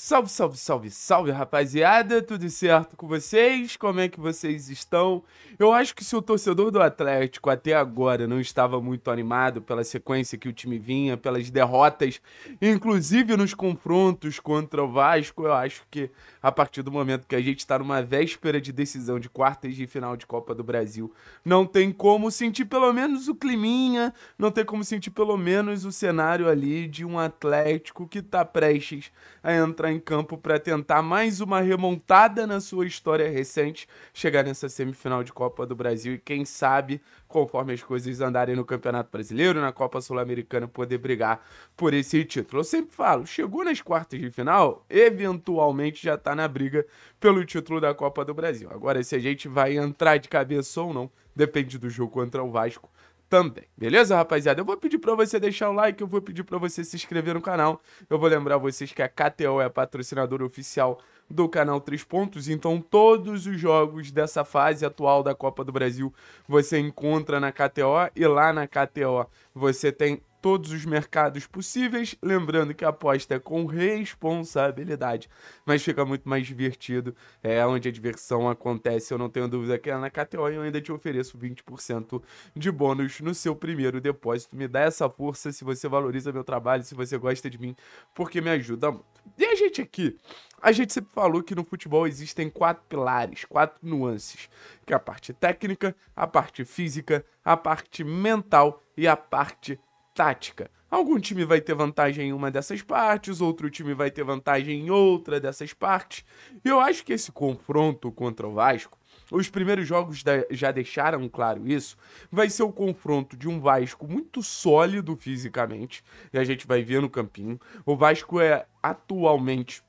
Salve, salve, salve, salve, rapaziada! Tudo certo com vocês? Como é que vocês estão? Eu acho que se o torcedor do Atlético até agora não estava muito animado pela sequência que o time vinha, pelas derrotas, inclusive nos confrontos contra o Vasco, eu acho que a partir do momento que a gente está numa véspera de decisão de quartas de final de Copa do Brasil, não tem como sentir pelo menos o climinha, não tem como sentir pelo menos o cenário ali de um Atlético que está prestes a entrar entrar em campo para tentar mais uma remontada na sua história recente, chegar nessa semifinal de Copa do Brasil e, quem sabe, conforme as coisas andarem no Campeonato Brasileiro, na Copa Sul-Americana, poder brigar por esse título. Eu sempre falo, chegou nas quartas de final, eventualmente já está na briga pelo título da Copa do Brasil. Agora, se a gente vai entrar de cabeça ou não, depende do jogo contra o Vasco também. Beleza, rapaziada? Eu vou pedir para você deixar o like, eu vou pedir para você se inscrever no canal. Eu vou lembrar vocês que a KTO é a patrocinadora oficial do canal 3 Pontos, então todos os jogos dessa fase atual da Copa do Brasil você encontra na KTO e lá na KTO você tem todos os mercados possíveis. Lembrando que a aposta é com responsabilidade, mas fica muito mais divertido. É onde a diversão acontece. Eu não tenho dúvida que é na KTO e eu ainda te ofereço 20% de bônus no seu primeiro depósito. Me dá essa força se você valoriza meu trabalho, se você gosta de mim, porque me ajuda muito. E a gente aqui? A gente sempre falou que no futebol existem quatro pilares, quatro nuances, que é a parte técnica, a parte física, a parte mental e a parte tática. Algum time vai ter vantagem em uma dessas partes, outro time vai ter vantagem em outra dessas partes. E eu acho que esse confronto contra o Vasco, os primeiros jogos já deixaram claro isso, vai ser o confronto de um Vasco muito sólido fisicamente, e a gente vai ver no campinho. O Vasco é atualmente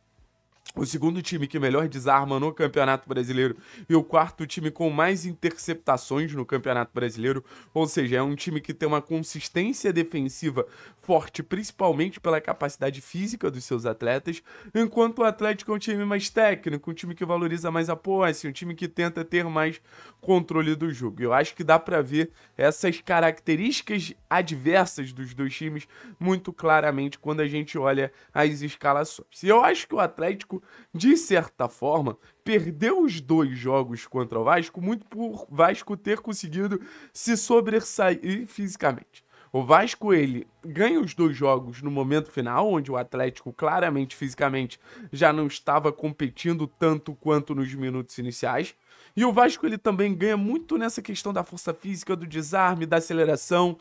o segundo time que melhor desarma no Campeonato Brasileiro e o quarto time com mais interceptações no Campeonato Brasileiro, ou seja, é um time que tem uma consistência defensiva forte, principalmente pela capacidade física dos seus atletas, enquanto o Atlético é um time mais técnico, um time que valoriza mais a posse, um time que tenta ter mais controle do jogo. Eu acho que dá para ver essas características adversas dos dois times muito claramente quando a gente olha as escalações. se eu acho que o Atlético de certa forma, perdeu os dois jogos contra o Vasco, muito por Vasco ter conseguido se sobressair fisicamente. O Vasco, ele ganha os dois jogos no momento final, onde o Atlético claramente fisicamente já não estava competindo tanto quanto nos minutos iniciais. E o Vasco, ele também ganha muito nessa questão da força física, do desarme, da aceleração,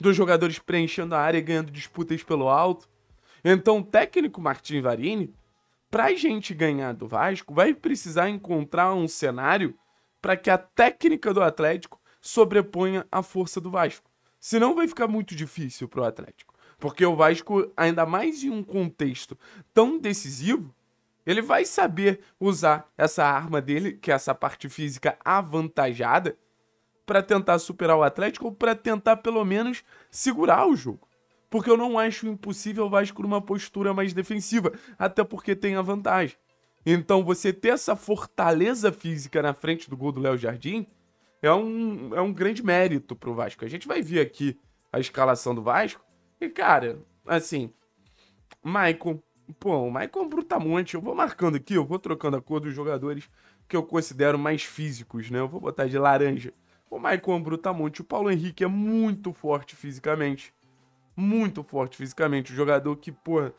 dos jogadores preenchendo a área e ganhando disputas pelo alto. Então, o técnico Martin Varini, pra gente ganhar do Vasco, vai precisar encontrar um cenário para que a técnica do Atlético sobreponha a força do Vasco. Senão vai ficar muito difícil pro Atlético. Porque o Vasco, ainda mais em um contexto tão decisivo, ele vai saber usar essa arma dele, que é essa parte física avantajada, para tentar superar o Atlético ou para tentar pelo menos segurar o jogo porque eu não acho impossível o Vasco numa postura mais defensiva, até porque tem a vantagem. Então, você ter essa fortaleza física na frente do gol do Léo Jardim é um, é um grande mérito pro Vasco. A gente vai ver aqui a escalação do Vasco e, cara, assim, Maicon, pô, o Maicon é brutamonte. Eu vou marcando aqui, eu vou trocando a cor dos jogadores que eu considero mais físicos, né? Eu vou botar de laranja. O Maicon Bruta um brutamonte. O Paulo Henrique é muito forte fisicamente muito forte fisicamente. Um jogador que, pô,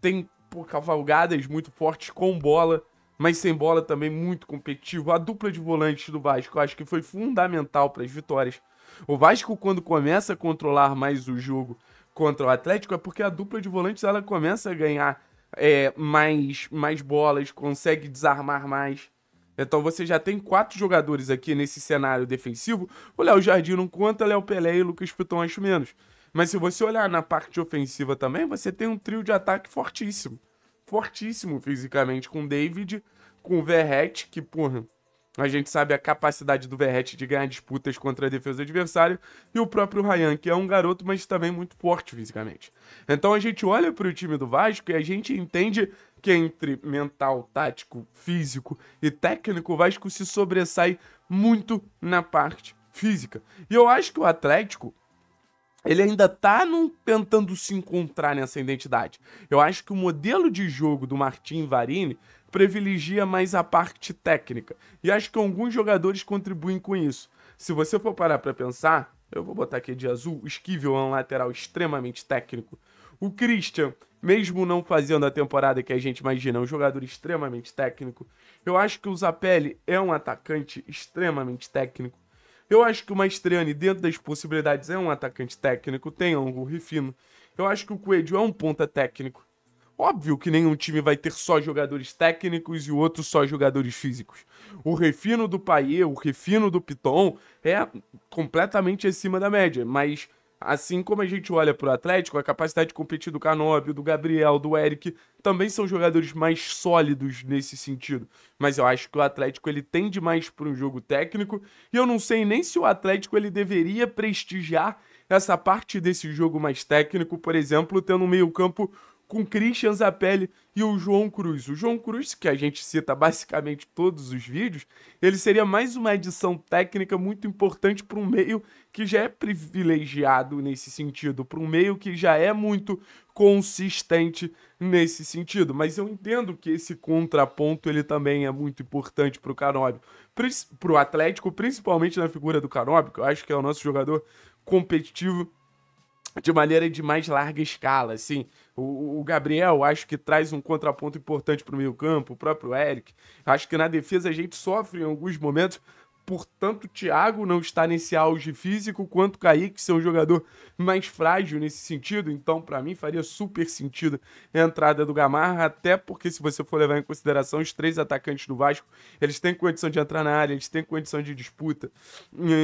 tem por cavalgadas muito fortes com bola, mas sem bola também muito competitivo. A dupla de volantes do Vasco eu acho que foi fundamental para as vitórias. O Vasco, quando começa a controlar mais o jogo contra o Atlético, é porque a dupla de volantes ela começa a ganhar é, mais, mais bolas, consegue desarmar mais. Então você já tem quatro jogadores aqui nesse cenário defensivo. O Léo Jardim não conta, Léo Pelé e Lucas Piton acho menos. Mas se você olhar na parte ofensiva também, você tem um trio de ataque fortíssimo. Fortíssimo fisicamente com o David, com o Verrett, que, porra, a gente sabe a capacidade do Verrete de ganhar disputas contra a defesa adversária e o próprio Ryan, que é um garoto, mas também muito forte fisicamente. Então a gente olha para o time do Vasco e a gente entende que entre mental, tático, físico e técnico, o Vasco se sobressai muito na parte física. E eu acho que o Atlético ele ainda tá num, tentando se encontrar nessa identidade. Eu acho que o modelo de jogo do Martin Varini privilegia mais a parte técnica. E acho que alguns jogadores contribuem com isso. Se você for parar para pensar, eu vou botar aqui de azul, o Esquivel é um lateral extremamente técnico. O Christian, mesmo não fazendo a temporada que a gente imagina, é um jogador extremamente técnico. Eu acho que o Zapelli é um atacante extremamente técnico. Eu acho que o Mastriani, dentro das possibilidades, é um atacante técnico, tem ângulo refino. Eu acho que o Coelho é um ponta técnico. Óbvio que nenhum time vai ter só jogadores técnicos e o outro só jogadores físicos. O refino do Paier, o refino do Piton é completamente acima da média, mas Assim como a gente olha para o Atlético, a capacidade de competir do Canóbio, do Gabriel, do Eric, também são jogadores mais sólidos nesse sentido. Mas eu acho que o Atlético ele tende mais para um jogo técnico, e eu não sei nem se o Atlético ele deveria prestigiar essa parte desse jogo mais técnico, por exemplo, tendo um meio-campo com Christian Zappelli e o João Cruz. O João Cruz, que a gente cita basicamente todos os vídeos, ele seria mais uma edição técnica muito importante para um meio que já é privilegiado nesse sentido, para um meio que já é muito consistente nesse sentido. Mas eu entendo que esse contraponto ele também é muito importante para o Canóbio, para o Atlético, principalmente na figura do Canóbio, que eu acho que é o nosso jogador competitivo de maneira de mais larga escala, assim. O, Gabriel acho que traz um contraponto importante para o meio campo, o próprio Eric. Acho que na defesa a gente sofre em alguns momentos, portanto o Thiago não está nesse auge físico, quanto o Kaique ser um jogador mais frágil nesse sentido. Então, para mim, faria super sentido a entrada do Gamarra, até porque se você for levar em consideração os três atacantes do Vasco, eles têm condição de entrar na área, eles têm condição de disputa.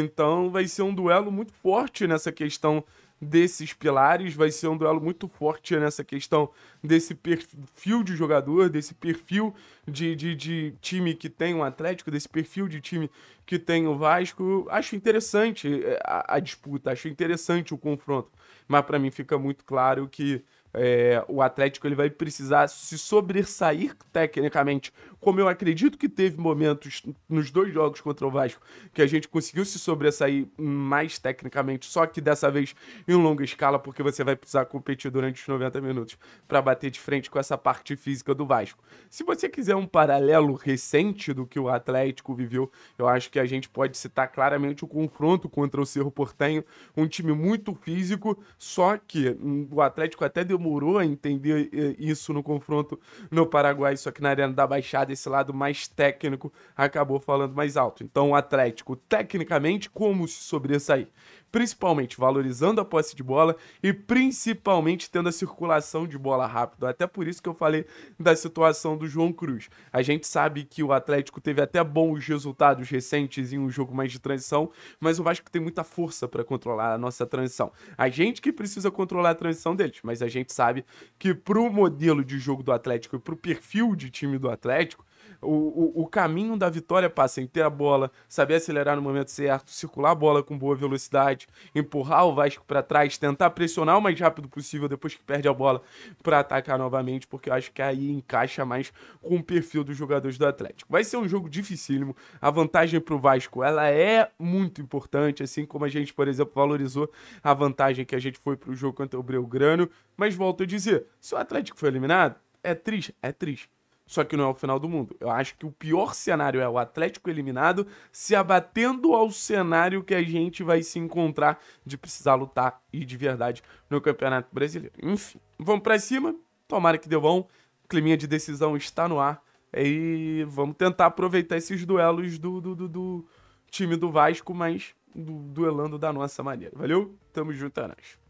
Então, vai ser um duelo muito forte nessa questão desses pilares, vai ser um duelo muito forte nessa questão desse perfil de jogador, desse perfil de, de, de time que tem o um Atlético, desse perfil de time que tem o Vasco. Acho interessante eh, a, a disputa, acho interessante o confronto, mas para mim fica muito claro que é, o Atlético ele vai precisar se sobressair tecnicamente, como eu acredito que teve momentos nos dois jogos contra o Vasco que a gente conseguiu se sobressair mais tecnicamente, só que dessa vez em longa escala, porque você vai precisar competir durante os 90 minutos para bater de frente com essa parte física do Vasco. Se você quiser um paralelo recente do que o Atlético viveu, eu acho que a gente pode citar claramente o confronto contra o Cerro Portenho, um time muito físico, só que o Atlético até deu demorou a entender eh, isso no confronto no Paraguai, só que na Arena da Baixada, esse lado mais técnico acabou falando mais alto. Então o Atlético, tecnicamente, como se sobressair? principalmente valorizando a posse de bola e principalmente tendo a circulação de bola rápida. Até por isso que eu falei da situação do João Cruz. A gente sabe que o Atlético teve até bons resultados recentes em um jogo mais de transição, mas o Vasco tem muita força para controlar a nossa transição. A gente que precisa controlar a transição deles, mas a gente sabe que pro modelo de jogo do Atlético e pro perfil de time do Atlético, o, o, caminho da vitória passa em ter a bola, saber acelerar no momento certo, circular a bola com boa velocidade, empurrar o Vasco para trás, tentar pressionar o mais rápido possível depois que perde a bola para atacar novamente, porque eu acho que aí encaixa mais com o perfil dos jogadores do Atlético. Vai ser um jogo dificílimo. A vantagem para o Vasco, ela é muito importante, assim como a gente, por exemplo, valorizou a vantagem que a gente foi para o jogo contra o Belgrano. Mas volto a dizer, se o Atlético foi eliminado, é triste, é triste. Só que não é o final do mundo. Eu acho que o pior cenário é o Atlético eliminado se abatendo ao cenário que a gente vai se encontrar de precisar lutar e de verdade no Campeonato Brasileiro. Enfim, vamos para cima. Tomara que deu bom. O climinha de decisão está no ar. E vamos tentar aproveitar esses duelos do, do, do, do time do Vasco, mas duelando da nossa maneira. Valeu? Tamo junto, é nóis.